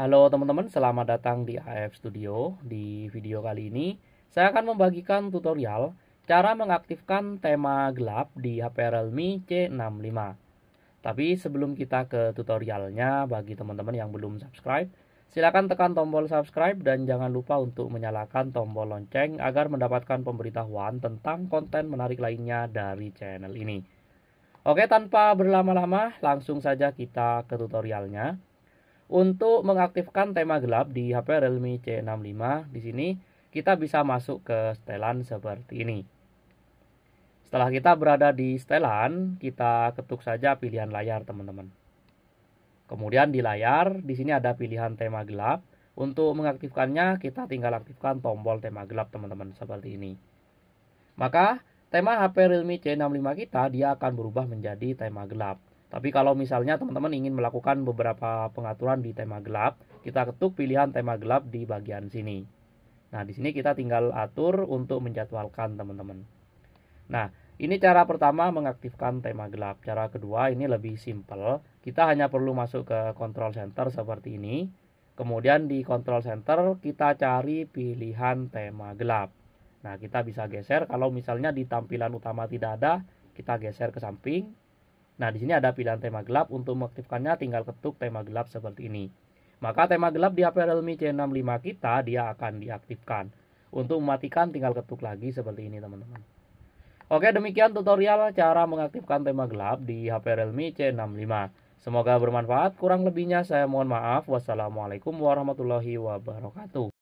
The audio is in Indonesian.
Halo teman-teman, selamat datang di AF Studio. Di video kali ini, saya akan membagikan tutorial cara mengaktifkan tema gelap di HP Realme C65. Tapi sebelum kita ke tutorialnya, bagi teman-teman yang belum subscribe, silakan tekan tombol subscribe dan jangan lupa untuk menyalakan tombol lonceng agar mendapatkan pemberitahuan tentang konten menarik lainnya dari channel ini. Oke, tanpa berlama-lama, langsung saja kita ke tutorialnya. Untuk mengaktifkan tema gelap di HP Realme C65 di sini kita bisa masuk ke setelan seperti ini. Setelah kita berada di setelan, kita ketuk saja pilihan layar teman-teman. Kemudian di layar, di sini ada pilihan tema gelap. Untuk mengaktifkannya, kita tinggal aktifkan tombol tema gelap teman-teman seperti ini. Maka tema HP Realme C65 kita dia akan berubah menjadi tema gelap. Tapi kalau misalnya teman-teman ingin melakukan beberapa pengaturan di tema gelap, kita ketuk pilihan tema gelap di bagian sini. Nah, di sini kita tinggal atur untuk menjadwalkan teman-teman. Nah, ini cara pertama mengaktifkan tema gelap. Cara kedua ini lebih simple. Kita hanya perlu masuk ke control center seperti ini. Kemudian di control center kita cari pilihan tema gelap. Nah, kita bisa geser kalau misalnya di tampilan utama tidak ada, kita geser ke samping Nah, di sini ada pilihan tema gelap. Untuk mengaktifkannya tinggal ketuk tema gelap seperti ini. Maka tema gelap di HP Realme C65 kita dia akan diaktifkan. Untuk mematikan tinggal ketuk lagi seperti ini, teman-teman. Oke, demikian tutorial cara mengaktifkan tema gelap di HP Realme C65. Semoga bermanfaat. Kurang lebihnya saya mohon maaf. Wassalamualaikum warahmatullahi wabarakatuh.